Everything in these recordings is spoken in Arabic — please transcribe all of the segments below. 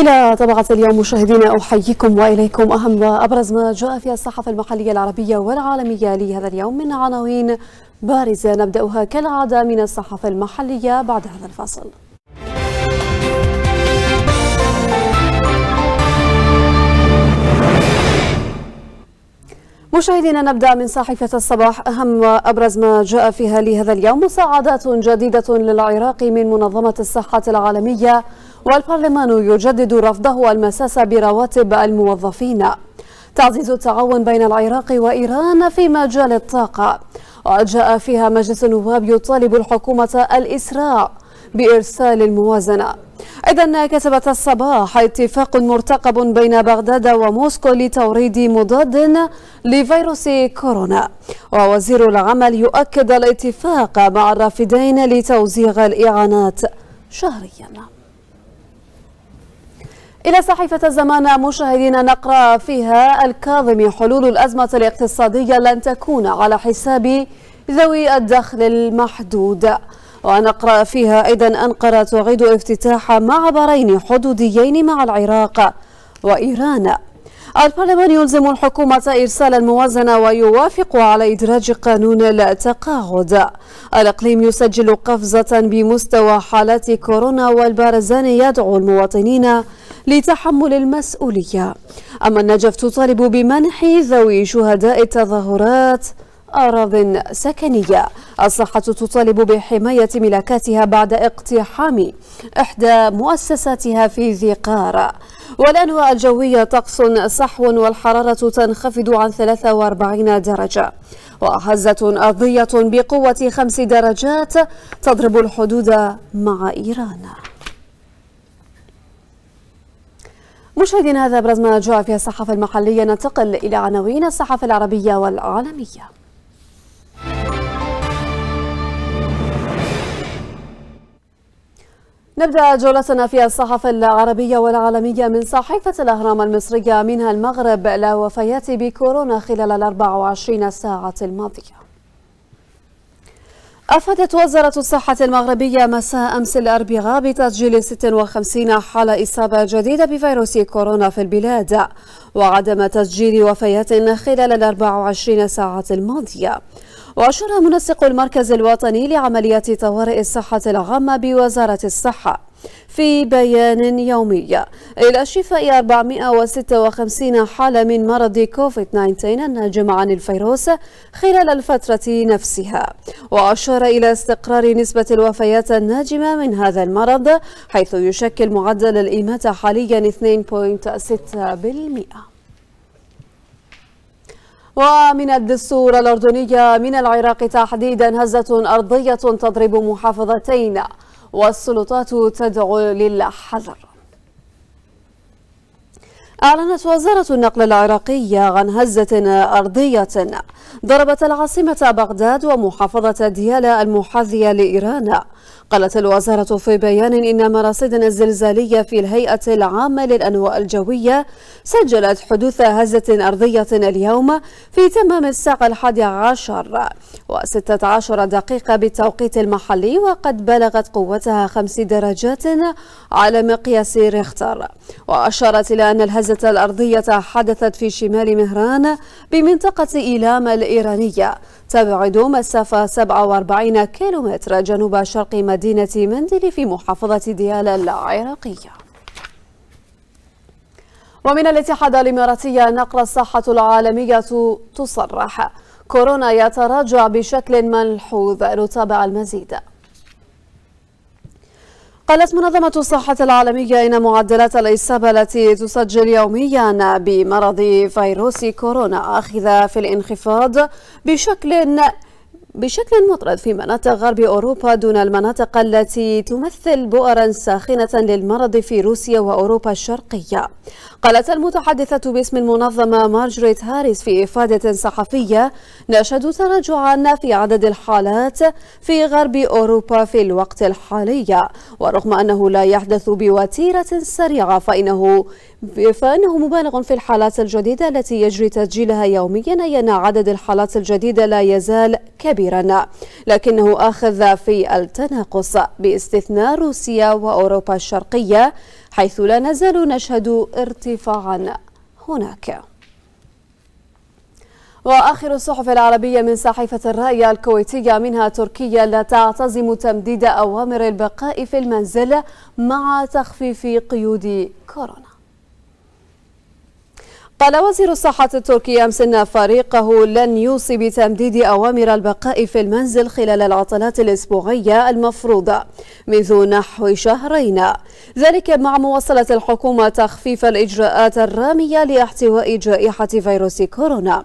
إلى طبعة اليوم مشاهدينا أحييكم وإليكم أهم وأبرز ما جاء في الصحف المحلية العربية والعالمية لهذا اليوم من عناوين بارزة نبدأها كالعادة من الصحف المحلية بعد هذا الفصل مشاهدينا نبدأ من صحيفة الصباح أهم وأبرز ما جاء فيها لهذا اليوم مساعدات جديدة للعراق من منظمة الصحة العالمية والبرلمان يجدد رفضه المساس برواتب الموظفين تعزيز التعاون بين العراق وإيران في مجال الطاقة وجاء فيها مجلس النواب يطالب الحكومة الإسراع بإرسال الموازنة إذا كسبت الصباح اتفاق مرتقب بين بغداد وموسكو لتوريد مضاد لفيروس كورونا ووزير العمل يؤكد الاتفاق مع الرافدين لتوزيع الإعانات شهرياً إلى صحيفة الزمان مشاهدينا نقرأ فيها الكاظم حلول الأزمة الاقتصادية لن تكون على حساب ذوي الدخل المحدود ونقرأ فيها أيضا أنقرة تعيد افتتاح معبرين حدوديين مع العراق وإيران البرلمان يلزم الحكومة إرسال الموازنة ويوافق على إدراج قانون التقاعد الإقليم يسجل قفزة بمستوى حالات كورونا والبارزاني يدعو المواطنين لتحمل المسؤولية أما النجف تطالب بمنح ذوي شهداء التظاهرات أراض سكنية الصحة تطالب بحماية ملكاتها بعد اقتحام إحدى مؤسساتها في ذي قارة والأنواء الجوية طقس صحو والحرارة تنخفض عن 43 درجة وهزة أرضية بقوة خمس درجات تضرب الحدود مع إيران مشاهدينا هذا أبرز ما جاء في الصحافة المحلية ننتقل إلى عناوين الصحافة العربية والعالمية نبدأ جولتنا في الصحف العربية والعالمية من صحيفة الأهرام المصرية منها المغرب لا وفيات بكورونا خلال ال 24 ساعة الماضية أفادت وزارة الصحة المغربية مساء أمس الأربعاء بتسجيل 56 حالة إصابة جديدة بفيروس كورونا في البلاد وعدم تسجيل وفيات خلال ال 24 ساعة الماضية وأشار منسق المركز الوطني لعمليات طوارئ الصحة العامة بوزارة الصحة في بيان يومي إلى شفاء 456 حالة من مرض كوفيد-19 الناجم عن الفيروس خلال الفترة نفسها وأشار إلى استقرار نسبة الوفيات الناجمة من هذا المرض حيث يشكل معدل الإماتة حاليا 2.6% ومن الدستور الأردنية من العراق تحديدا هزة أرضية تضرب محافظتين والسلطات تدعو للحذر أعلنت وزارة النقل العراقية عن هزة أرضية ضربت العاصمة بغداد ومحافظة ديالى المحاذية لإيران قالت الوزارة في بيان إن مراسدنا الزلزالية في الهيئة العامة للأنواء الجوية سجلت حدوث هزة أرضية اليوم في تمام الساعة الحادية عشر وستة عشر دقيقة بالتوقيت المحلي وقد بلغت قوتها خمس درجات على مقياس ريختر وأشارت إلى أن الهزة الزلزلة الأرضية حدثت في شمال مهران بمنطقة إيلام الإيرانية تبعد مسافة 47 كيلومتر جنوب شرق مدينة مندل في محافظة ديالى العراقية ومن الاتحاد الإماراتي نقل الصحة العالمية تصرح كورونا يتراجع بشكل ملحوظ نتابع المزيد قالت منظمة الصحة العالمية إن معدلات الإصابة التي تسجل يوميا بمرض فيروس كورونا أخذ في الانخفاض بشكل بشكل مطرد في مناطق غرب أوروبا دون المناطق التي تمثل بؤرا ساخنة للمرض في روسيا وأوروبا الشرقية قالت المتحدثة باسم المنظمة مارجريت هاريس في إفادة صحفية نشهد تراجعا في عدد الحالات في غرب أوروبا في الوقت الحالي ورغم أنه لا يحدث بوتيرة سريعة فإنه فإنه مبالغ في الحالات الجديدة التي يجري تسجيلها يوميا أي أن عدد الحالات الجديدة لا يزال كبيرا كبيرا لكنه أخذ في التناقص باستثناء روسيا وأوروبا الشرقية حيث لا نزال نشهد ارتفاعا هناك وآخر الصحف العربية من صحيفة الرأي الكويتية منها تركيا لا تعتزم تمديد أوامر البقاء في المنزل مع تخفيف قيود كورونا قال وزير الصحة التركي أمس أن فريقه لن يوصي بتمديد أوامر البقاء في المنزل خلال العطلات الأسبوعية المفروضة منذ نحو شهرين ذلك مع مواصلة الحكومة تخفيف الإجراءات الرامية لاحتواء جائحة فيروس كورونا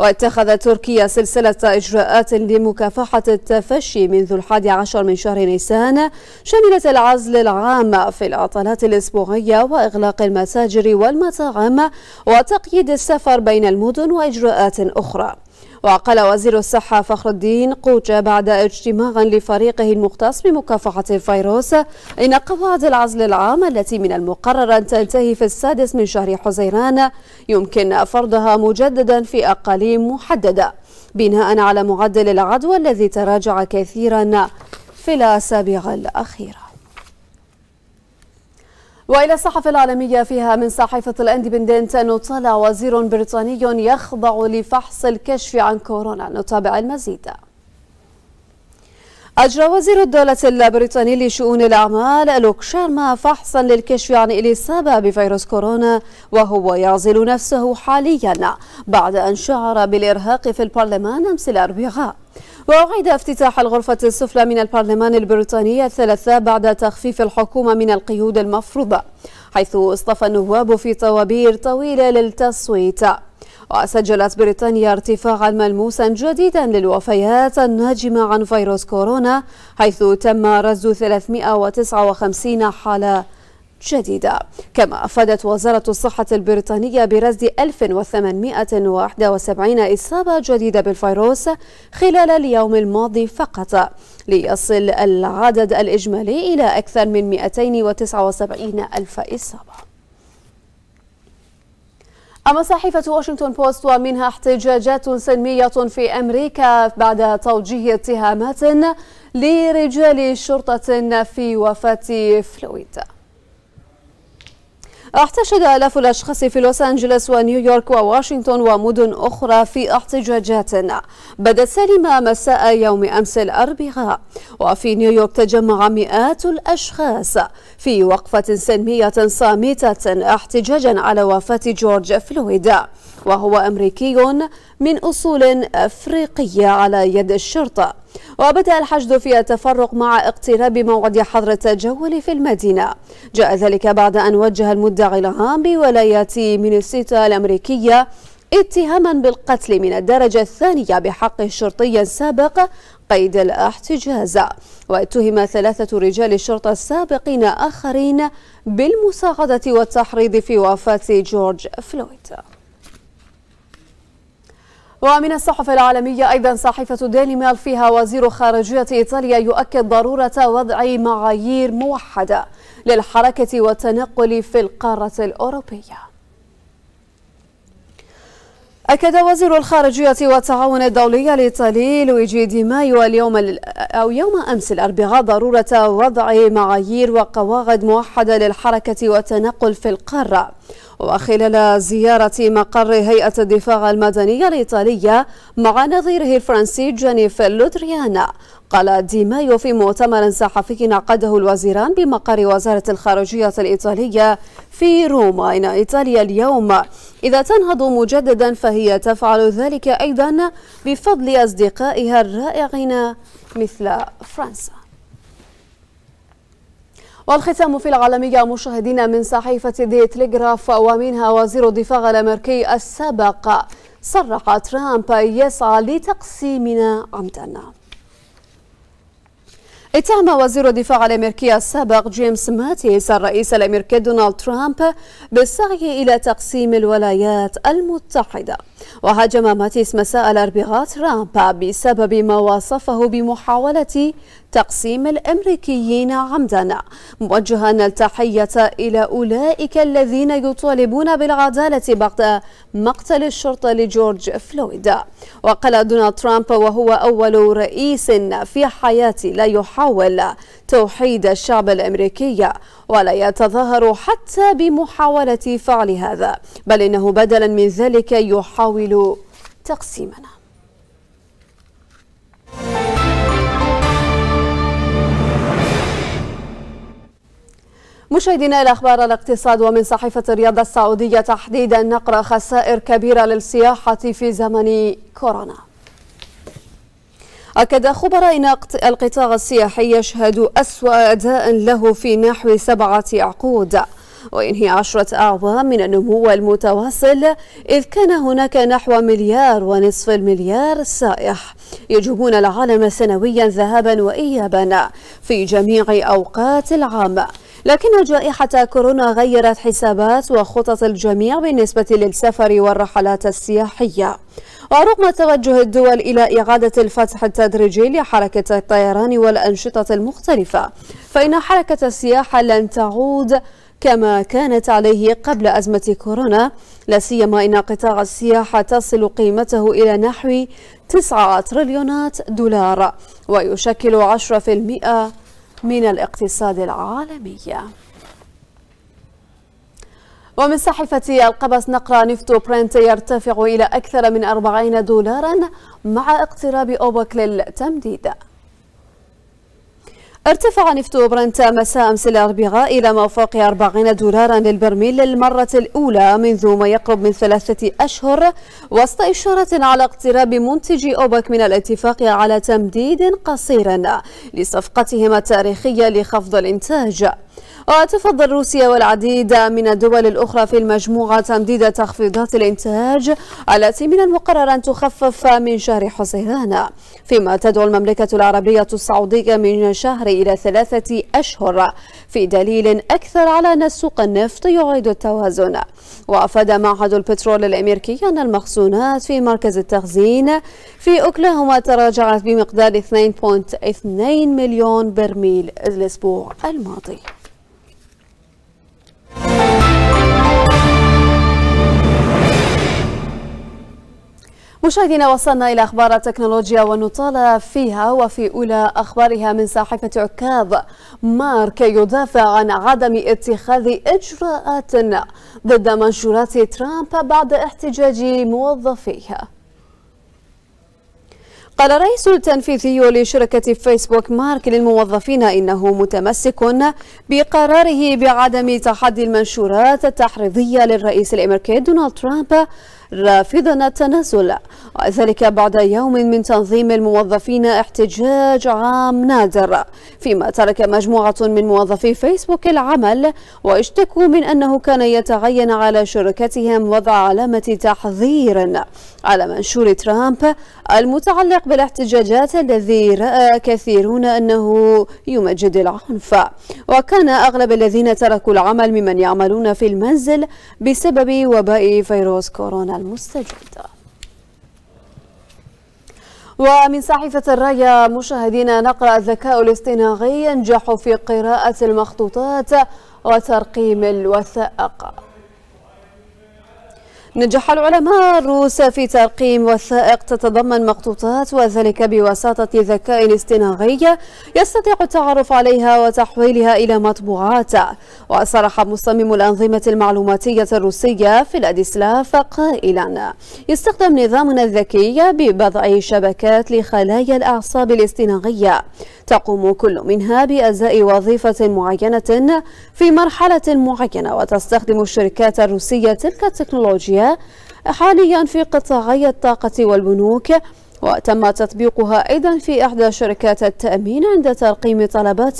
واتخذت تركيا سلسلة إجراءات لمكافحة التفشي منذ الحادي عشر من شهر نيسان شملت العزل العام في العطلات الأسبوعية وإغلاق المتاجر والمطاعم وتقييد السفر بين المدن وإجراءات أخرى وقال وزير الصحة فخر الدين قوجة بعد اجتماع لفريقه المختص بمكافحة الفيروس إن قواعد العزل العام التي من المقرر أن تنتهي في السادس من شهر حزيران يمكن فرضها مجددا في أقاليم محددة بناء على معدل العدوى الذي تراجع كثيرا في الأسابيع الأخيرة وإلى الصحف العالمية فيها من صحيفة الاندبندنت أنه طلع وزير بريطاني يخضع لفحص الكشف عن كورونا نتابع المزيد أجرى وزير الدولة البريطاني لشؤون الأعمال لوك شارما فحصا للكشف عن الإصابة بفيروس كورونا وهو يعزل نفسه حاليا بعد أن شعر بالإرهاق في البرلمان أمس الأربعاء وأعيد افتتاح الغرفة السفلى من البرلمان البريطاني الثلاثاء بعد تخفيف الحكومة من القيود المفروضة حيث اصطفى النواب في طوابير طويلة للتصويت وسجلت بريطانيا ارتفاعا ملموسا جديدا للوفيات الناجمة عن فيروس كورونا حيث تم رصد 359 حالة جديدة كما أفادت وزارة الصحة البريطانية برصد 1871 إصابة جديدة بالفيروس خلال اليوم الماضي فقط ليصل العدد الإجمالي إلى أكثر من 279 ألف إصابة أما صحيفة واشنطن بوست ومنها احتجاجات سلمية في أمريكا بعد توجيه اتهامات لرجال شرطة في وفاة فلويد احتشد آلاف الأشخاص في لوس أنجلوس ونيويورك وواشنطن ومدن أخرى في احتجاجات بدت سالمة مساء يوم أمس الأربعاء وفي نيويورك تجمع مئات الأشخاص في وقفة سلمية صامتة احتجاجا على وفاة جورج فلويد وهو أمريكي من أصول أفريقية على يد الشرطة وبدأ الحشد في التفرق مع اقتراب موعد حظر التجول في المدينة جاء ذلك بعد أن وجه المدعي العام بولايات مينيسوتا الأمريكية اتهاما بالقتل من الدرجة الثانية بحق الشرطي السابق قيد الاحتجاز واتهم ثلاثة رجال الشرطة السابقين آخرين بالمساعدة والتحريض في وفاة جورج فلويد ومن الصحف العالمية أيضا صحيفة ديلي ميل فيها وزير خارجية إيطاليا يؤكد ضرورة وضع معايير موحدة للحركة والتنقل في القارة الأوروبية أكد وزير الخارجية والتعاون الدولي الإيطالي لويجي دي مايو اليوم أو يوم أمس الأربعاء ضرورة وضع معايير وقواعد موحدة للحركة والتنقل في القارة وخلال زيارة مقر هيئة الدفاع المدنية الإيطالية مع نظيره الفرنسي جينيفر لودريانا قال دي مايو في مؤتمر صحفي عقده الوزيران بمقر وزارة الخارجية الإيطالية في روما إن إيطاليا اليوم إذا تنهض مجددا فهي تفعل ذلك أيضا بفضل أصدقائها الرائعين مثل فرنسا والختام في العالمية مشاهدين من صحيفة دي تليغراف ومنها وزير الدفاع الأمريكي السابق صرح ترامب يسعى لتقسيمنا عمدا اتهم وزير الدفاع الامريكي السابق جيمس ماتيس الرئيس الامريكي دونالد ترامب بالسعي الى تقسيم الولايات المتحده وهاجم ماتيس مساء الأربعاء ترامب بسبب ما وصفه بمحاولة تقسيم الأمريكيين عمدا موجها التحية إلى أولئك الذين يطالبون بالعدالة بعد مقتل الشرطة لجورج فلويد وقال دونالد ترامب وهو أول رئيس في حياتي لا يحاول توحيد الشعب الأمريكي ولا يتظاهر حتى بمحاولة فعل هذا بل إنه بدلا من ذلك يحاول نحاول تقسيمنا مشاهدينا الأخبار الاقتصاد ومن صحيفة الرياضة السعودية تحديدا نقرأ خسائر كبيرة للسياحة في زمن كورونا أكد خبراء أن القطاع السياحي يشهد أسوأ أداء له في نحو سبعة عقود وينهي عشرة أعوام من النمو المتواصل إذ كان هناك نحو مليار ونصف المليار سائح يجوبون العالم سنويا ذهابا وإيابا في جميع أوقات العام لكن جائحة كورونا غيرت حسابات وخطط الجميع بالنسبة للسفر والرحلات السياحية ورغم توجه الدول إلى إعادة الفتح التدريجي لحركة الطيران والأنشطة المختلفة فإن حركة السياحة لن تعود كما كانت عليه قبل أزمة كورونا لا سيما أن قطاع السياحة تصل قيمته إلى نحو 9 تريليونات دولار ويشكل 10% من الاقتصاد العالمي ومن صحيفة القبس نقرأ نفط برنت يرتفع إلى أكثر من 40 دولارا مع اقتراب أوبك للتمديد ارتفع نفط برنت مساء أمس الأربعاء إلى ما فوق 40 دولارا للبرميل للمرة الأولى منذ ما يقرب من ثلاثة أشهر وسط إشارة على اقتراب منتجي أوبك من الاتفاق على تمديد قصير لصفقتهما التاريخية لخفض الإنتاج وتفضل روسيا والعديد من الدول الأخرى في المجموعة تمديد تخفيضات الإنتاج التي من المقرر أن تخفف من شهر حزيران فيما تدعو المملكة العربية السعودية من شهر إلى ثلاثة أشهر في دليل أكثر على أن سوق النفط يعيد التوازن وأفاد معهد البترول الأمريكي أن المخزونات في مركز التخزين في أوكلاهوما تراجعت بمقدار 2.2 مليون برميل الأسبوع الماضي مشاهدينا وصلنا إلى أخبار التكنولوجيا ونطال فيها وفي أولى أخبارها من صحيفة عكاظ مارك يدافع عن عدم اتخاذ إجراءات ضد منشورات ترامب بعد احتجاج موظفيه قال الرئيس التنفيذي لشركة فيسبوك مارك للموظفين إنه متمسك بقراره بعدم تحدي المنشورات التحريضية للرئيس الأمريكي دونالد ترامب رافضا التنازل وذلك بعد يوم من تنظيم الموظفين احتجاج عام نادر فيما ترك مجموعة من موظفي فيسبوك العمل واشتكوا من أنه كان يتعين على شركتهم وضع علامة تحذير على منشور ترامب المتعلق بالاحتجاجات الذي رأى كثيرون أنه يمجد العنف وكان أغلب الذين تركوا العمل ممن يعملون في المنزل بسبب وباء فيروس كورونا المستجدة ومن صحيفة الراية مشاهدينا نقرأ الذكاء الاصطناعي ينجح في قراءة المخطوطات وترقيم الوثائق نجح العلماء الروس في ترقيم وثائق تتضمن مخطوطات وذلك بواسطة ذكاء اصطناعي يستطيع التعرف عليها وتحويلها إلى مطبوعات وصرح مصمم الأنظمة المعلوماتية الروسية في الأديسلاف قائلا يستخدم نظامنا الذكي ببضع شبكات لخلايا الأعصاب الاصطناعية تقوم كل منها بأزاء وظيفة معينة في مرحلة معينة وتستخدم الشركات الروسية تلك التكنولوجيا حاليا في قطاعي الطاقة والبنوك وتم تطبيقها أيضا في إحدى شركات التأمين عند ترقيم طلبات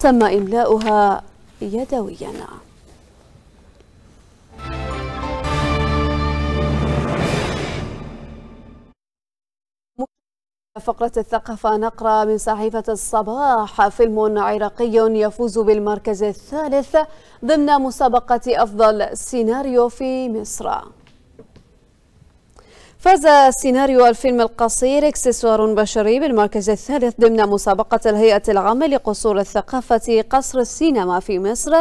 تم إملاؤها يدويا فقرة الثقافة نقرأ من صحيفة الصباح فيلم عراقي يفوز بالمركز الثالث ضمن مسابقة أفضل سيناريو في مصر فاز سيناريو الفيلم القصير اكسسوار بشري بالمركز الثالث ضمن مسابقة الهيئة العامة لقصور الثقافة قصر السينما في مصر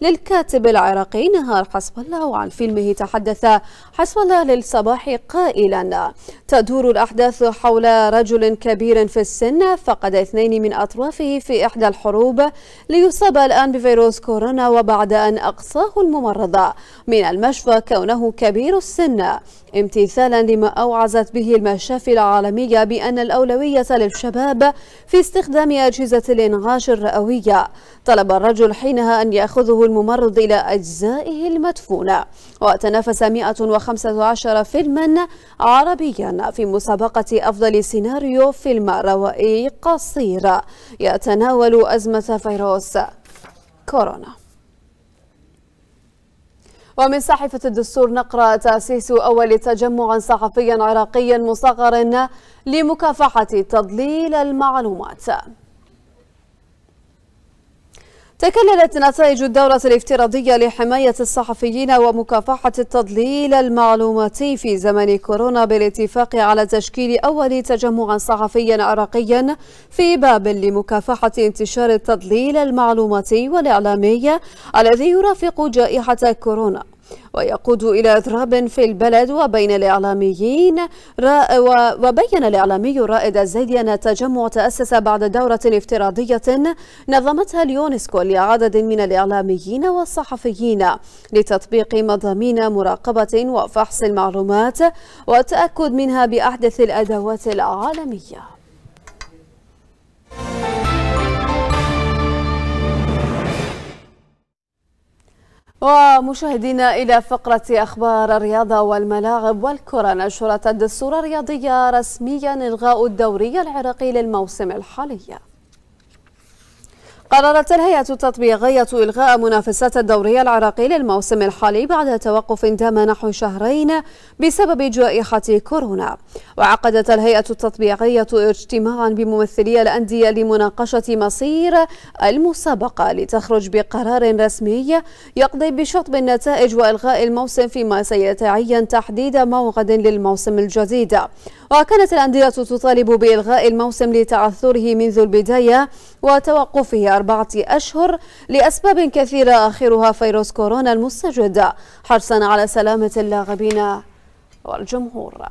للكاتب العراقي نهار حسب الله وعن فيلمه تحدث حسب الله للصباح قائلا تدور الأحداث حول رجل كبير في السن فقد اثنين من أطرافه في إحدى الحروب ليصاب الآن بفيروس كورونا وبعد أن أقصاه الممرضة من المشفى كونه كبير السن امتثالا لما أوعزت به المشافي العالمية بأن الأولوية للشباب في استخدام أجهزة الإنعاش الرئوية طلب الرجل حينها أن يأخذه الممرض إلى أجزائه المدفونة وتنافس 115 فيلما عربيا في مسابقة أفضل سيناريو فيلم روائي قصير يتناول أزمة فيروس كورونا ومن صحيفة الدستور نقرأ تأسيس أول تجمع صحفي عراقي مصغر لمكافحة تضليل المعلومات تكللت نتائج الدورة الافتراضية لحماية الصحفيين ومكافحة التضليل المعلوماتي في زمن كورونا بالاتفاق على تشكيل أول تجمع صحفي عراقي في باب لمكافحة انتشار التضليل المعلوماتي والإعلامي الذي يرافق جائحة كورونا ويقود إلى إضراب في البلد وبين الإعلاميين وبين الإعلامي رائد الزيدي أن التجمع تأسس بعد دورة افتراضية نظمتها اليونسكو لعدد من الإعلاميين والصحفيين لتطبيق مضامين مراقبة وفحص المعلومات والتأكد منها بأحدث الأدوات العالمية ومشاهدينا إلى فقرة أخبار الرياضة والملاعب والكرة نشرت الدستور الرياضية رسميا إلغاء الدوري العراقي للموسم الحالي قررت الهيئة التطبيقية إلغاء منافسات الدوري العراقي للموسم الحالي بعد توقف دام نحو شهرين بسبب جائحة كورونا وعقدت الهيئة التطبيقية اجتماعا بممثلي الأندية لمناقشة مصير المسابقة لتخرج بقرار رسمي يقضي بشطب النتائج وإلغاء الموسم فيما سيتعين تحديد موعد للموسم الجديد وكانت الأندية تطالب بإلغاء الموسم لتعثره منذ البداية وتوقفه أربعة أشهر لأسباب كثيرة آخرها فيروس كورونا المستجد حرصا على سلامة اللاعبين والجمهور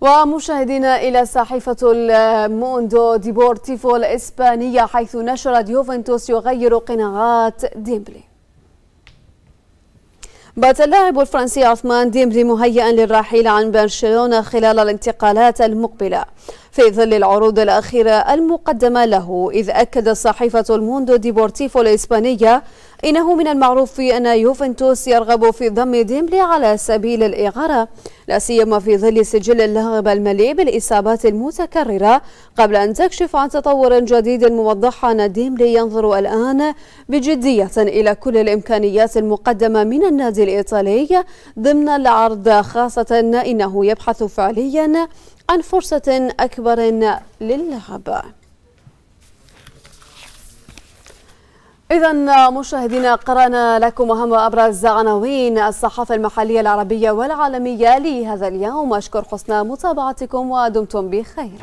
ومشاهدينا إلى صحيفة الموندو ديبورتيفو الإسبانية حيث نشرت يوفنتوس يغير قناعات ديمبلي بات اللاعب الفرنسي عثمان ديمبلي مهيئا للرحيل عن برشلونة خلال الانتقالات المقبلة في ظل العروض الأخيرة المقدمة له إذ أكد صحيفة الموندو ديبورتيفو الإسبانية إنه من المعروف أن يوفنتوس يرغب في ضم ديمبلي على سبيل الإعارة لا سيما في ظل سجل اللاعب المليء بالإصابات المتكررة قبل أن تكشف عن تطور جديد موضح أن ديمبلي ينظر الآن بجدية إلى كل الإمكانيات المقدمة من النادي الإيطالي ضمن العرض خاصة إنه يبحث فعليا عن فرصة أكبر للعب إذا مشاهدينا قرأنا لكم أهم أبرز عناوين الصحافة المحلية العربية والعالمية لهذا اليوم أشكر حسن متابعتكم ودمتم بخير